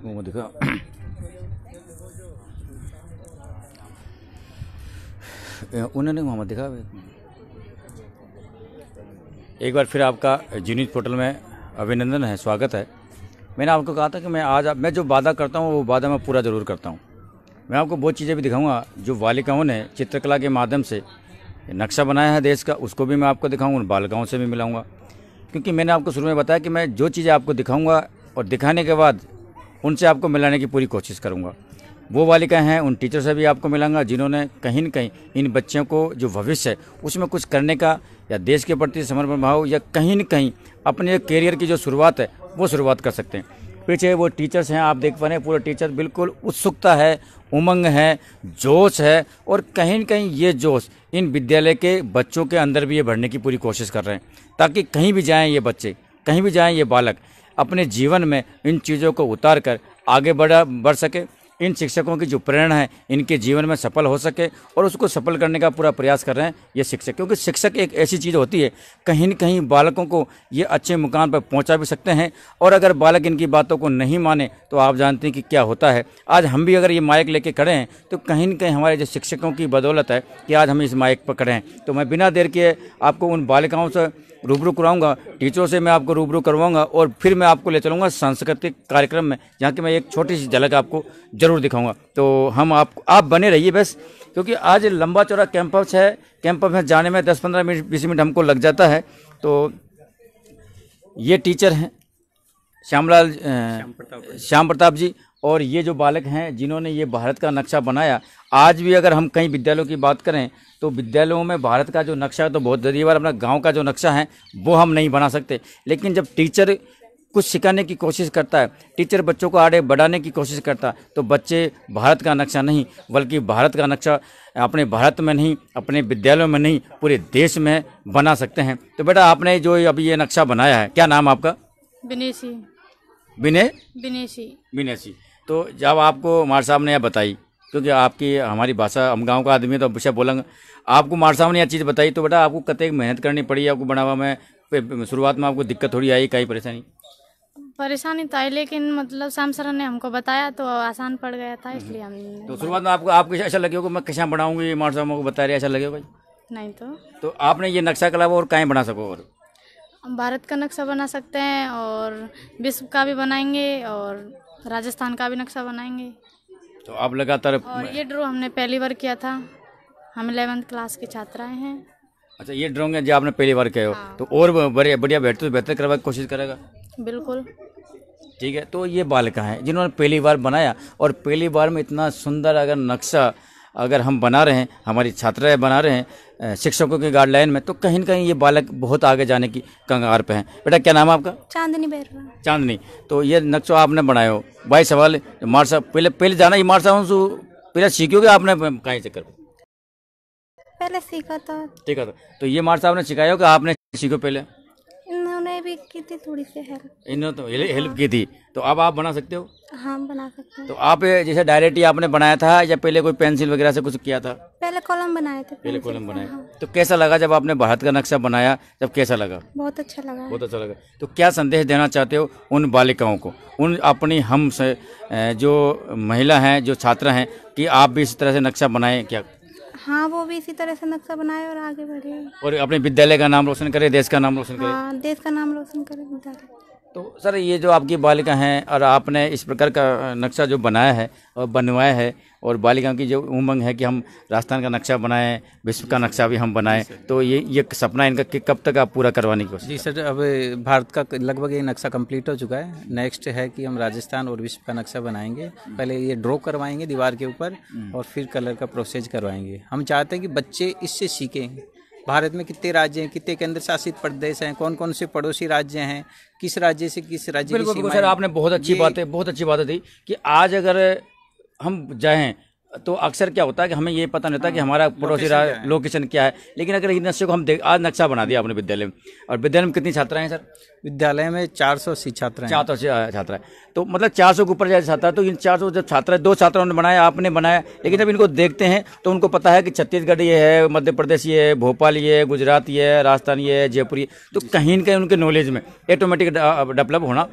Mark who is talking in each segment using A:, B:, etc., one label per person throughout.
A: 뭐뭐니까 उन्होंने मोहम्मद दिखा एक बार फिर आपका जीनीत पोर्टल में अभिनंदन है स्वागत है मैंने आपको कहा था कि मैं आज मैं जो वादा करता हूँ वो वादा मैं पूरा ज़रूर करता हूँ मैं आपको बहुत चीज़ें भी दिखाऊंगा जो बालिकाओं ने चित्रकला के माध्यम से नक्शा बनाया है देश का उसको भी मैं आपको दिखाऊंगा उन बालिकाओं से भी मिलाऊंगा क्योंकि मैंने आपको शुरू में बताया कि मैं जो चीज़ें आपको दिखाऊंगा और दिखाने के बाद उनसे आपको मिलाने की पूरी कोशिश करूँगा वो बालिकाएँ हैं उन टीचर से भी आपको मिलाऊंगा जिन्होंने कहीं ना कहीं इन बच्चों को जो भविष्य है उसमें कुछ करने का या देश के प्रति समर्पण भाव या कहीं ना कहीं अपने करियर की जो शुरुआत है वो शुरुआत कर सकते हैं पीछे वो टीचर्स हैं आप देख पा रहे हैं पूरे टीचर बिल्कुल उत्सुकता है उमंग है जोश है और कहीं ना कहीं ये जोश इन विद्यालय के बच्चों के अंदर भी ये भरने की पूरी कोशिश कर रहे हैं ताकि कहीं भी जाएँ ये बच्चे कहीं भी जाएँ ये बालक अपने जीवन में इन चीज़ों को उतार कर आगे बढ़ा बढ़ सके इन शिक्षकों की जो प्रेरणा है इनके जीवन में सफल हो सके और उसको सफल करने का पूरा प्रयास कर रहे हैं ये शिक्षक क्योंकि शिक्षक एक ऐसी चीज़ होती है कहीं न कहीं बालकों को ये अच्छे मुकाम पर पहुंचा भी सकते हैं और अगर बालक इनकी बातों को नहीं माने तो आप जानते हैं कि क्या होता है आज हम भी अगर ये माइक लेके खड़े हैं तो कहीं न कहीं हमारे जो शिक्षकों की बदौलत है कि आज हम इस माइक पर खड़े हैं तो मैं बिना देर के आपको उन बालिकाओं से रूबरू कराऊंगा टीचरों से मैं आपको रूबरू करवाऊंगा और फिर मैं आपको ले चलूँगा सांस्कृतिक कार्यक्रम में जहाँ की मैं एक छोटी सी झलक आपको ज़रूर दिखाऊँगा तो हम आप आप बने रहिए बस क्योंकि आज लंबा चौड़ा कैंपस है कैंपस में जाने में दस पंद्रह मिनट बीस मिनट हमको लग जाता है तो ये टीचर हैं श्यामलाल श्याम प्रताप जी और ये जो बालक हैं जिन्होंने ये भारत का नक्शा बनाया आज भी अगर हम कई विद्यालयों की बात करें तो विद्यालयों में भारत का जो नक्शा है तो बहुत जरूरी बार अपना गांव का जो नक्शा है वो हम नहीं बना सकते लेकिन जब टीचर कुछ सिखाने की कोशिश करता है टीचर बच्चों को आगे बढ़ाने की कोशिश करता है तो बच्चे भारत का नक्शा नहीं बल्कि भारत का नक्शा अपने भारत में नहीं अपने विद्यालयों में नहीं पूरे देश में बना सकते हैं तो बेटा आपने जो अभी ये नक्शा बनाया है क्या नाम आपका बिनेशी बिने बिनेशी बिनेशी तो जब आपको मार साहब ने यह बताई क्योंकि आपकी हमारी भाषा हम गांव का आदमी है तो पूछा बोलेंगे आपको मार साहब ने यह चीज़ बताई तो बेटा आपको कतई मेहनत करनी पड़ी आपको बनावा में शुरुआत में आपको दिक्कत थोड़ी आई कई परेशानी
B: परेशानी तो आई लेकिन मतलब शाम सर ने हमको बताया तो आसान पड़ गया था हम्म। इसलिए हम
A: तो शुरुआत में आपको आपको ऐसा लगे होगा मैं कैसे बनाऊंगी मार साहब को बता रही ऐसा लगे भाई नहीं तो तो आपने ये नक्शा कला और कहीं बना सको और
B: भारत का नक्शा बना सकते हैं और विश्व का भी बनाएंगे और राजस्थान का भी नक्शा बनाएंगे
A: तो आप लगातार ये
B: ड्रो हमने पहली बार किया था हम इलेवेंथ क्लास की छात्राएं हैं
A: अच्छा ये है जो आपने पहली बार किया हो हाँ। तो और बढ़िया बढ़िया बेहतर बेहतर करवा की कोशिश करेगा बिल्कुल ठीक है तो ये बालिका है जिन्होंने पहली बार बनाया और पहली बार में इतना सुंदर अगर नक्शा अगर हम बना रहे हैं हमारी छात्राएँ बना रहे हैं शिक्षकों की गाइडलाइन में तो कहीं ना कहीं ये बालक बहुत आगे जाने की कंगार पे हैं बेटा क्या नाम है आपका
B: चांदनी
C: बैरवा
A: चांदनी तो ये नक्शा आपने बनाया हो भाई सवाल मार साहब पहले पहले जाना ये मार साहब पहले सीखोगे आपने कहीं चक्कर
C: पहले सीखा था तो।
A: ठीक है तो, तो ये मार साहब ने सिखाया हो कि आपने सीखो पहले
C: मैंने भी की थी थोड़ी सी हेल्प
A: इन्होंने तो हेल्प हेल्प की थी तो अब आप बना सकते हो
C: हाँ बना सकते
B: हैं
A: तो आप जैसे डायरेक्ट ही आपने बनाया था या पहले कोई पेंसिल वगैरह से कुछ किया था
B: पहले कॉलम बनाए थे
A: पहले कॉलम बनाए हाँ। तो कैसा लगा जब आपने भारत का नक्शा बनाया जब कैसा लगा
B: बहुत अच्छा लगा बहुत अच्छा
A: लगा तो क्या संदेश देना चाहते हो उन बालिकाओं को उन अपनी हम से जो महिला हैं जो छात्रा हैं कि आप भी इस तरह से नक्शा बनाए क्या
C: हाँ वो भी इसी तरह से नक्शा बनाए और आगे बढ़े
A: और अपने विद्यालय का नाम रोशन करे देश का नाम रोशन करे
C: हाँ देश का नाम रोशन करे विद्यालय
A: तो सर ये जो आपकी बालिका हैं और आपने इस प्रकार का नक्शा जो बनाया है और बनवाया है और बालिकाओं की जो उमंग है कि हम राजस्थान का नक्शा बनाएं विश्व का नक्शा भी हम बनाएं तो ये ये सपना इनका कि कब तक आप पूरा करवाने की
D: जी सर अब भारत का लगभग ये नक्शा कंप्लीट हो चुका है नेक्स्ट है कि हम राजस्थान और विश्व का नक्शा बनाएंगे हम्म। पहले ये ड्रॉ करवाएंगे दीवार के ऊपर हम्म। और फिर कलर का प्रोसेस करवाएंगे हम चाहते हैं कि बच्चे इससे सीखें भारत में कितने राज्य हैं कितने केंद्र शासित प्रदेश हैं कौन कौन से पड़ोसी राज्य हैं किस राज्य से किस राज्य बिल्कुल बिल्कुल सर आपने बहुत अच्छी बातें बहुत अच्छी बातें दी कि आज अगर हम
A: जाएं तो अक्सर क्या होता है कि हमें ये पता नहीं होता कि हाँ, हमारा पड़ोसी राज्य लोकेशन क्या है लेकिन अगर इन नक्शे को हम आज नक्शा बना दिया अपने विद्यालय में और विद्यालय में कितनी छात्राएं हैं सर विद्यालय में चार सौ छात्र चार सौ छात्र है तो मतलब चार सौ के ऊपर जैसे छात्र तो इन चार सौ जब छात्र दो छात्रों ने बनाया आपने बनाया लेकिन जब इनको देखते हैं तो उनको पता है कि छत्तीसगढ़ ये है मध्य प्रदेश ये है भोपाल ये है गुजरात ये है राजस्थान ये है जयपुर ये तो कहीं ना कहीं उनके नॉलेज में ऑटोमेटिक डेवलप होना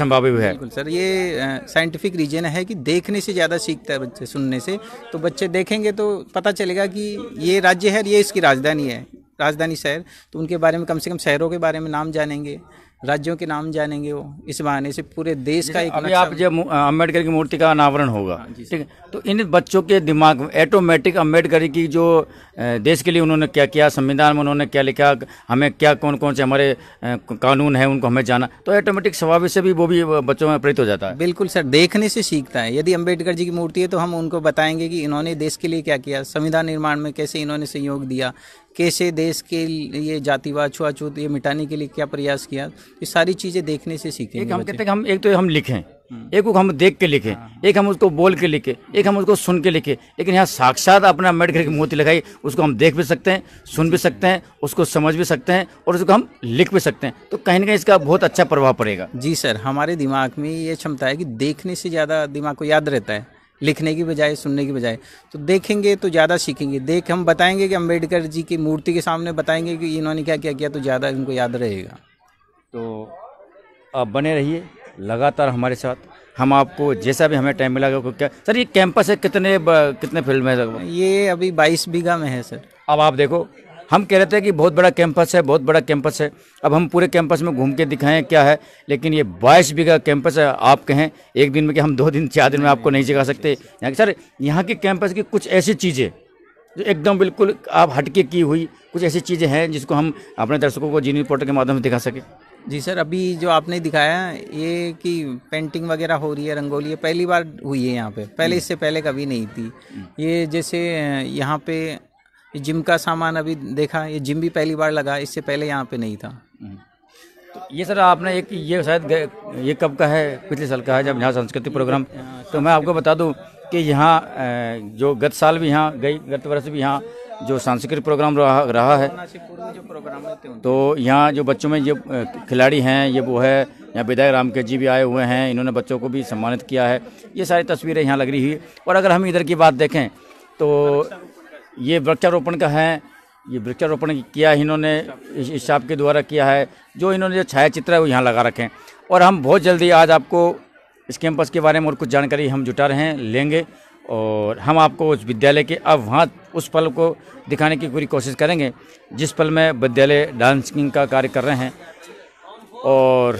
A: संभावित है बिल्कुल
D: सर ये साइंटिफिक रीजन है कि देखने से ज़्यादा सीखता है बच्चे सुनने से तो बच्चे देखेंगे तो पता चलेगा कि ये राज्य है ये इसकी राजधानी है राजधानी शहर तो उनके बारे में कम से कम शहरों के बारे में नाम जानेंगे राज्यों के नाम जानेंगे वो इस बहाने से पूरे देश का एक अभी आप
A: जब अम्बेडकर की मूर्ति का अनावरण होगा हाँ ठीक है तो इन बच्चों के दिमाग में ऑटोमेटिक अम्बेडकर की जो देश के लिए उन्होंने क्या किया संविधान में उन्होंने क्या लिखा हमें क्या कौन कौन से हमारे कानून है उनको हमें जाना तो ऑटोमेटिक
D: स्वभाव से भी वो भी बच्चों में प्रेरित हो जाता है बिल्कुल सर देखने से सीखता है यदि अम्बेडकर जी की मूर्ति है तो हम उनको बताएंगे कि इन्होंने देश के लिए क्या किया संविधान निर्माण में कैसे इन्होंने सहयोग दिया कैसे देश के लिए जातिवाद छुआछूत ये मिटाने के लिए क्या प्रयास किया ये सारी चीज़ें देखने से सीखें
A: एक हम कहते हैं हम एक तो हम लिखें हम्म। एक हम देख के लिखे हाँ, हाँ।
D: एक हम उसको बोल के लिखे एक
A: हम उसको सुन के लिखे लेकिन यहाँ साक्षात अपना अम्बेडकर की मूर्ति लगाई उसको हम देख भी सकते हैं सुन भी सकते
D: हैं उसको समझ भी सकते हैं और उसको हम लिख भी सकते हैं तो कहीं ना कहीं इसका बहुत अच्छा प्रभाव पड़ेगा जी सर हमारे दिमाग में ये क्षमता है कि देखने से ज़्यादा दिमाग को याद रहता है लिखने की बजाय सुनने की बजाय तो देखेंगे तो ज़्यादा सीखेंगे देख हम बताएंगे कि अम्बेडकर जी की मूर्ति के सामने बताएंगे कि इन्होंने क्या क्या किया तो ज़्यादा इनको याद रहेगा तो आप बने रहिए लगातार हमारे साथ हम आपको जैसा भी हमें टाइम मिला क्या सर ये कैंपस
A: है कितने कितने फील्ड में है ये अभी बाईस बीघा में है सर अब आप देखो हम कह रहे थे कि बहुत बड़ा कैंपस है बहुत बड़ा कैंपस है अब हम पूरे कैंपस में घूम के दिखाएं क्या है लेकिन ये बाईस बीघा कैंपस है आप कहें एक दिन में कि हम दो दिन चार दिन में आपको नहीं सिखा सकते यहाँ सर यहाँ के कैंपस की कुछ ऐसी चीज़ें जो एकदम बिल्कुल आप हटके की हुई कुछ ऐसी चीज़ें हैं जिसको हम अपने दर्शकों को जी न्यूज़ पोर्टल के माध्यम से दिखा सकें
D: जी सर अभी जो आपने दिखाया ये कि पेंटिंग वगैरह हो रही है रंगोली पहली बार हुई है यहाँ पे पहले इससे पहले कभी नहीं थी ये जैसे यहाँ पे ये जिम का सामान अभी देखा ये जिम भी पहली बार लगा इससे पहले यहाँ पे नहीं था हम्म। तो ये सर आपने एक ये शायद
A: ये कब का है पिछले साल का है जब यहाँ सांस्कृतिक प्रोग्राम तो मैं आपको बता दूँ कि यहाँ जो गत साल भी यहाँ गई गत वर्ष भी यहाँ जो सांस्कृतिक प्रोग्राम रहा, रहा है जो प्रोग्राम तो यहाँ जो बच्चों में जो खिलाड़ी हैं ये वो है यहाँ विधायक राम के जी भी आए हुए हैं इन्होंने बच्चों को भी सम्मानित किया है ये सारी तस्वीरें यहाँ लग रही है और अगर हम इधर की बात देखें तो ये वृक्षारोपण का है ये वृक्षारोपण किया इन्होंने इस शाप के द्वारा किया है जो इन्होंने जो छाया चित्र है वो यहाँ लगा रखे हैं और हम बहुत जल्दी आज आपको इस कैंपस के बारे में और कुछ जानकारी हम जुटा रहे हैं लेंगे और हम आपको उस विद्यालय के अब वहाँ उस पल को दिखाने की पूरी कोशिश करेंगे जिस पल में विद्यालय डांसिंग का कार्य कर रहे हैं और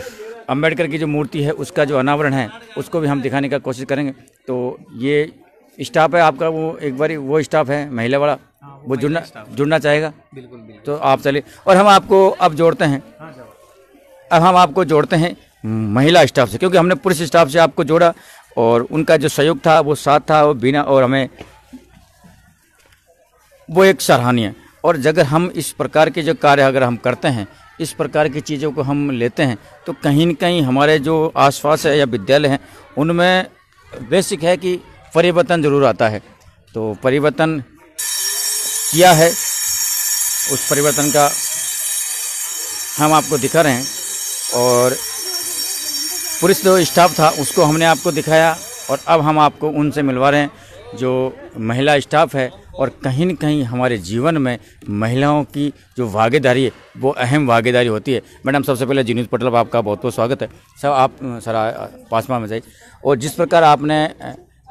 A: अम्बेडकर की जो मूर्ति है उसका जो अनावरण है उसको भी हम दिखाने का कोशिश करेंगे तो ये स्टाफ है आपका वो एक बार वो स्टाफ है महिला वाला हाँ, वो, वो जुड़ना जुड़ना चाहेगा बिल्कुल, बिल्कुल तो आप चले और हम आपको अब जोड़ते हैं हाँ, अब हम आपको जोड़ते हैं महिला स्टाफ से क्योंकि हमने पुरुष स्टाफ से आपको जोड़ा और उनका जो सहयोग था वो साथ था वो बिना और हमें वो एक सराहनीय और अगर हम इस प्रकार के जो कार्य अगर हम करते हैं इस प्रकार की चीज़ों को हम लेते हैं तो कहीं ना कहीं हमारे जो आसपास है या विद्यालय हैं उनमें बेसिक है कि परिवर्तन ज़रूर आता है तो परिवर्तन किया है उस परिवर्तन का हम आपको दिखा रहे हैं और पुलिस जो स्टाफ था उसको हमने आपको दिखाया और अब हम आपको उनसे मिलवा रहे हैं जो महिला स्टाफ है और कहीं न कहीं हमारे जीवन में महिलाओं की जो भागीदारी है वो अहम भागीदारी होती है मैडम सबसे पहले जीनीत पटल आपका बहुत बहुत स्वागत है सर आप सर पासवा में जाइए और जिस प्रकार आपने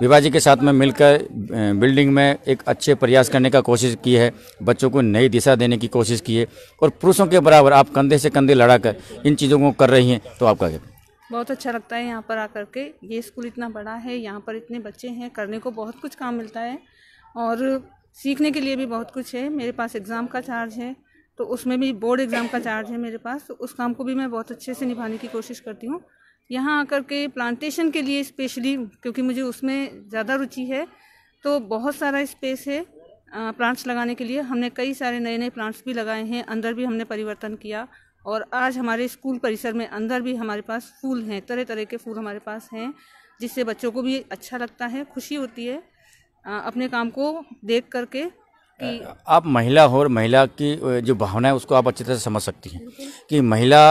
A: विभाजी के साथ में मिलकर बिल्डिंग में एक अच्छे प्रयास करने का कोशिश की है बच्चों को नई दिशा देने की कोशिश की है और पुरुषों के बराबर आप कंधे से कंधे लड़ा कर इन चीज़ों को कर रही हैं तो आपका क्या
C: बहुत अच्छा लगता है यहाँ पर आकर के ये स्कूल इतना बड़ा है यहाँ पर इतने बच्चे हैं करने को बहुत कुछ काम मिलता है और सीखने के लिए भी बहुत कुछ है मेरे पास एग्ज़ाम का चार्ज है तो उसमें भी बोर्ड एग्ज़ाम का चार्ज है मेरे पास तो उस काम को भी मैं बहुत अच्छे से निभाने की कोशिश करती हूँ यहाँ आकर के प्लांटेशन के लिए स्पेशली क्योंकि मुझे उसमें ज़्यादा रुचि है तो बहुत सारा स्पेस है प्लांट्स लगाने के लिए हमने कई सारे नए नए प्लांट्स भी लगाए हैं अंदर भी हमने परिवर्तन किया और आज हमारे स्कूल परिसर में अंदर भी हमारे पास फूल हैं तरह तरह के फूल हमारे पास हैं जिससे बच्चों को भी अच्छा लगता है खुशी होती है अपने काम को देख करके
A: आप महिला हो और महिला की जो भावना है उसको आप अच्छी तरह से समझ सकती हैं कि महिला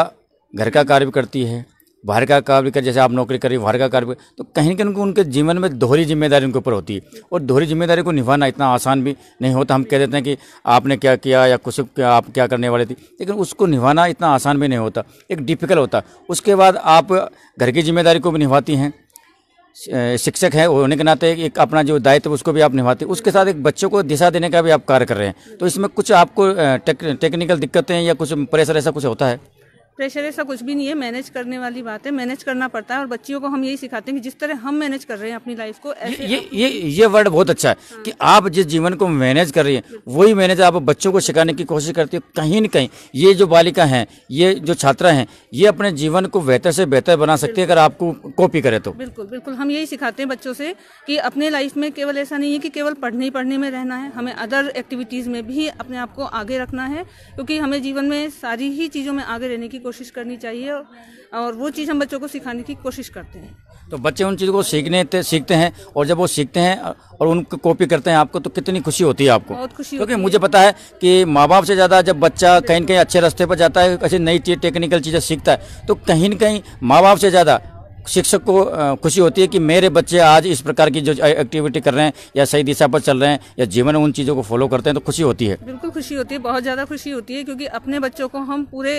A: घर का कार्य भी करती है बाहर का कार्य कर जैसे आप नौकरी कर रही बाहर का कार्य तो कहीं ना कहीं उनके जीवन में दोहरी जिम्मेदारी उनके ऊपर होती है और दोहरी जिम्मेदारी को निभाना इतना आसान भी नहीं होता हम कह देते हैं कि आपने क्या किया या कुछ क्या आप क्या करने वाले थे लेकिन उसको निभाना इतना आसान भी नहीं होता एक डिफिकल्ट होता उसके बाद आप घर की जिम्मेदारी को भी निभाती हैं शिक्षक हैं होने के नाते एक अपना जो दायित्व उसको भी आप निभाते उसके साथ एक बच्चों को दिशा देने का भी आप कार्य कर रहे हैं तो इसमें कुछ आपको टेक्निकल दिक्कतें या कुछ प्रेशर ऐसा कुछ होता है
C: प्रेशर ऐसा कुछ भी नहीं है मैनेज करने वाली बात है मैनेज करना पड़ता है और बच्चियों को हम यही सिखाते हैं कि जिस तरह हम मैनेज कर रहे हैं अपनी लाइफ को ऐसे ये
A: ये ये वर्ड बहुत अच्छा है हाँ। कि आप जिस जीवन को मैनेज कर रही हैं वही मैनेज आप बच्चों को सिखाने की कोशिश करती हो कहीं ना कहीं ये जो बालिका है ये जो छात्रा है ये अपने जीवन को बेहतर से बेहतर बना सकती है अगर आपको कॉपी करे तो
C: बिल्कुल बिल्कुल हम यही सिखाते हैं बच्चों से की अपने लाइफ में केवल ऐसा नहीं है की केवल पढ़ने ही पढ़ने में रहना है हमें अदर एक्टिविटीज़ में भी अपने आप को आगे रखना है क्योंकि हमें जीवन में सारी ही चीज़ों में आगे रहने की कोशिश करनी चाहिए और वो चीज़ हम बच्चों को सिखाने की कोशिश करते हैं
A: तो बच्चे उन चीज़ों को सीखने सीखते हैं और जब वो सीखते हैं और उनको कॉपी करते हैं आपको तो कितनी खुशी होती है आपको
C: बहुत खुशी क्योंकि मुझे पता
A: है कि माँ बाप से ज़्यादा जब बच्चा कहीं कहीं अच्छे रास्ते पर जाता है ऐसी नई चीज़ टेक्निकल चीज़ें सीखता है तो कहीं ना कहीं माँ बाप से ज़्यादा शिक्षक को खुशी होती है कि मेरे बच्चे आज इस प्रकार की जो एक्टिविटी कर रहे हैं या सही दिशा पर चल रहे हैं या जीवन में उन चीज़ों को फॉलो करते हैं तो खुशी होती है
C: बिल्कुल खुशी होती है बहुत ज़्यादा खुशी होती है क्योंकि अपने बच्चों को हम पूरे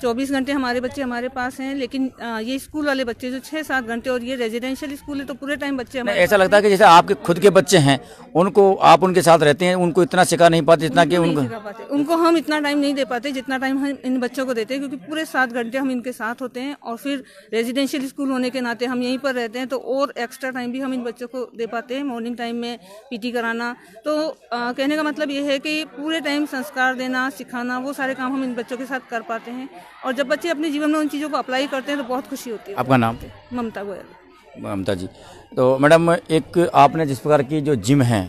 C: चौबीस घंटे हमारे बच्चे हमारे पास हैं लेकिन ये स्कूल वाले बच्चे जो छः सात घंटे और ये रेजिडेंशियल स्कूल है तो पूरे टाइम बच्चे हमारे ऐसा
A: लगता है कि जैसे आपके खुद के बच्चे हैं उनको आप उनके साथ रहते हैं उनको इतना सिखा नहीं पाते जितना कि उनको
C: उनको हम इतना टाइम नहीं दे पाते जितना टाइम हम इन बच्चों को देते हैं क्योंकि पूरे सात घंटे हम इनके साथ होते हैं और फिर रेजिडेंशियल स्कूल होने के नाते हम यहीं पर रहते हैं तो और एक्स्ट्रा टाइम भी हम इन बच्चों को दे पाते हैं मॉर्निंग टाइम में पी कराना तो कहने का मतलब ये है कि पूरे टाइम संस्कार देना सिखाना वो सारे काम हम इन बच्चों के साथ कर पाते हैं और जब बच्चे अपने जीवन में उन चीज़ों को अप्लाई करते हैं तो बहुत खुशी होती है आपका नाम ममता गोयल
A: ममता जी तो मैडम एक आपने जिस प्रकार की जो जिम है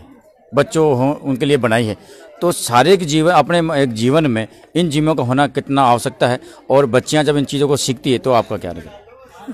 A: बच्चों हो उनके लिए बनाई है तो शारीरिक जीवन अपने एक जीवन में इन जिमों का होना कितना आवश्यकता है और बच्चियाँ जब इन चीज़ों को सीखती है तो आपका क्या रहेगा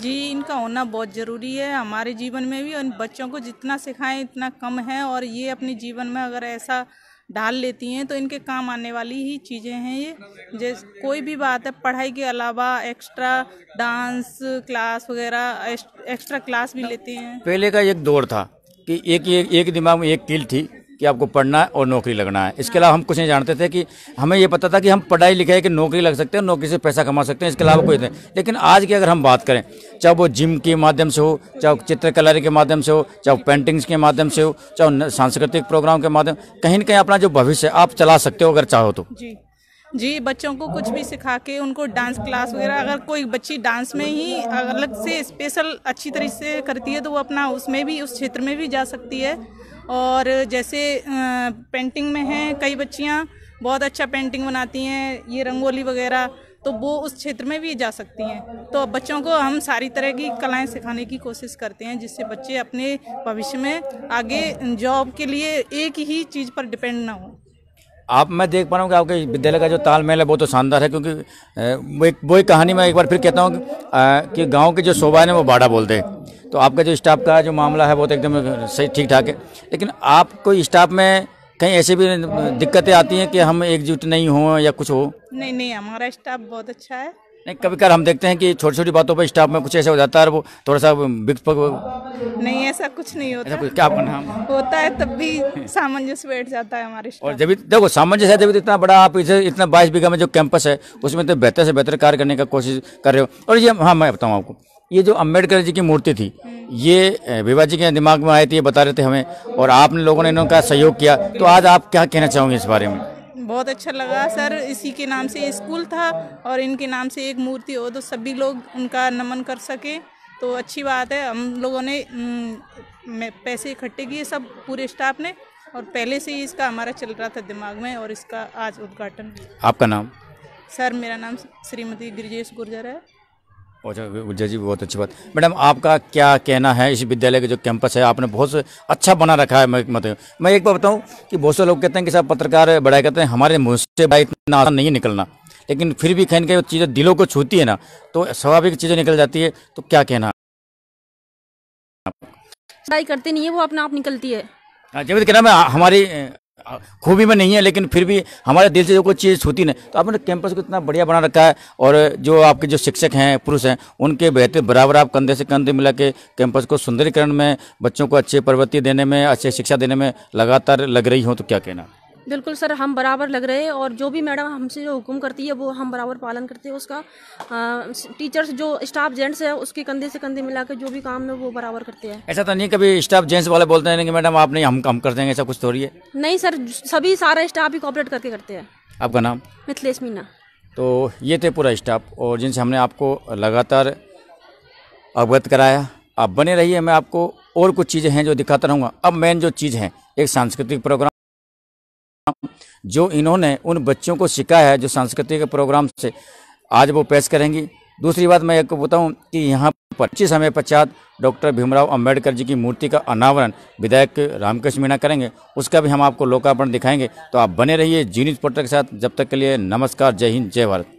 B: जी इनका होना बहुत ज़रूरी है हमारे जीवन में भी और बच्चों को जितना सिखाएं इतना कम है और ये अपने जीवन में अगर ऐसा डाल लेती हैं तो इनके काम आने वाली ही चीज़ें हैं ये जैसे कोई भी बात है पढ़ाई के अलावा एक्स्ट्रा डांस क्लास वगैरह एक्स्ट्रा क्लास भी लेती हैं
A: पहले का एक दौर था कि एक एक, एक दिमाग में एक किल थी कि आपको पढ़ना है और नौकरी लगना है इसके अलावा हम कुछ नहीं जानते थे कि हमें ये पता था कि हम पढ़ाई लिखाई कि नौकरी लग सकते हैं नौकरी से पैसा कमा सकते हैं इसके अलावा कोई नहीं लेकिन आज की अगर हम बात करें चाहे वो जिम के माध्यम से हो चाहे चित्रकला के माध्यम से हो चाहे पेंटिंग्स के माध्यम से हो चाहे सांस्कृतिक प्रोग्राम के माध्यम कहीं ना कहीं अपना जो भविष्य है आप चला सकते हो अगर चाहो तो
B: जी बच्चों को कुछ भी सिखा के उनको डांस क्लास वगैरह अगर कोई बच्ची डांस में ही अलग से स्पेशल अच्छी तरीके से करती है तो वो अपना उसमें भी उस क्षेत्र में भी जा सकती है और जैसे पेंटिंग में हैं कई बच्चियाँ बहुत अच्छा पेंटिंग बनाती हैं ये रंगोली वगैरह तो वो उस क्षेत्र में भी जा सकती हैं तो बच्चों को हम सारी तरह की कलाएं सिखाने की कोशिश करते हैं जिससे बच्चे अपने भविष्य में आगे जॉब के लिए एक ही चीज़ पर डिपेंड ना हो
A: आप मैं देख पा रहा हूँ कि आपके विद्यालय का जो तालमेल है वो तो शानदार है क्योंकि वो एक वो एक कहानी मैं एक बार फिर कहता हूँ कि गांव के जो शोभा है वो बाड़ा बोलते हैं तो आपका जो स्टाफ का जो मामला है वो तो एकदम सही ठीक ठाक है लेकिन आपको स्टाफ में कहीं ऐसे भी दिक्कतें आती हैं कि हम एकजुट नहीं हों या कुछ हो
B: नहीं नहीं हमारा स्टाफ बहुत अच्छा है
A: नहीं कभी कभी हम देखते हैं कि छोटी छोटी बातों पर स्टाफ में कुछ ऐसा हो जाता है वो थोड़ा सा बिक
B: नहीं ऐसा कुछ नहीं होता कुछ क्या आपका नाम होता है तब भी सामंजस्य बैठ जाता है हमारे और
A: जब देखो सामंजस्य है जब तो इतना बड़ा आप इसे इतना बाईस बीघा में जो कैंपस है उसमें तो बेहतर से बेहतर कार्य करने का कोशिश कर रहे हो और ये हाँ मैं बताऊँ आपको ये जो अम्बेडकर जी की मूर्ति थी ये विवाह जी के दिमाग में आई थी ये बता रहे थे हमें और आपने लोगों ने इनका सहयोग किया तो आज आप क्या कहना चाहोगे इस बारे में
B: बहुत अच्छा लगा सर इसी के नाम से स्कूल था और इनके नाम से एक मूर्ति हो तो सभी लोग उनका नमन कर सकें तो अच्छी बात है हम लोगों ने पैसे इकट्ठे किए सब पूरे स्टाफ ने और पहले से ही इसका हमारा चल रहा था दिमाग में और इसका आज उद्घाटन आपका नाम सर मेरा नाम श्रीमती गिरजेश गुर्जर है
A: अच्छा गुलजा जी बहुत अच्छी बात मैडम आपका क्या कहना है इस विद्यालय का जो कैंपस है आपने बहुत अच्छा बना रखा है मैं मतलब मैं एक बार बताऊं कि बहुत से लोग कहते हैं कि साहब पत्रकार बड़ाई करते हैं हमारे मुझसे से बड़ा इतना आसान नहीं निकलना लेकिन फिर भी कहीं के कहीं चीज़ें दिलों को छूती है ना तो स्वाभाविक चीज़ें निकल जाती है तो क्या कहना
C: करते नहीं है वो अपना आप निकलती है
A: हाँ, जब कहना मैं हमारी खूबी में नहीं है लेकिन फिर भी हमारे दिल से जो कोई चीज़ छूती नहीं तो आपने कैंपस को इतना बढ़िया बना रखा है और जो आपके जो शिक्षक हैं पुरुष हैं उनके बेहतर बराबर आप कंधे से कंधे मिला के कैंपस को सुंदरीकरण में बच्चों को अच्छी प्रवृत्ति देने में अच्छे शिक्षा देने में लगातार लग रही हो तो क्या कहना
C: बिल्कुल सर हम बराबर लग रहे हैं और जो भी मैडम हमसे जो हुक्म करती है वो हम बराबर पालन करते हैं उसका आ, टीचर्स जो स्टाफ जेंट्स है उसके कंधे से कंधे मिला के जो भी काम है वो बराबर करते हैं
A: ऐसा तो नहीं कभी स्टाफ जेंट्स वाले बोलते हैं कि मैडम आप नहीं हम कम कर देंगे ऐसा कुछ थोड़ी है
C: नहीं सर सभी सारा स्टाफ ही कॉपरेट करके करते हैं आपका नाम मिथिलेश मीना
A: तो ये थे पूरा स्टाफ और जिनसे हमने आपको लगातार अवगत कराया आप बने रहिए मैं आपको और कुछ चीज़ें हैं जो दिखाता रहूँगा अब मेन जो चीज़ है एक सांस्कृतिक प्रोग्राम जो इन्होंने उन बच्चों को सिखाया है जो सांस्कृतिक प्रोग्राम से आज वो पेश करेंगी दूसरी बात मैं आपको बताऊं कि यहाँ पच्चीस समय पश्चात डॉक्टर भीमराव अंबेडकर जी की मूर्ति का अनावरण विधायक रामकृष्ण मीणा करेंगे उसका भी हम आपको लोकार्पण दिखाएंगे तो आप बने रहिए जी न्यूज़ पोर्टल के साथ जब तक के लिए नमस्कार जय हिंद जय भारत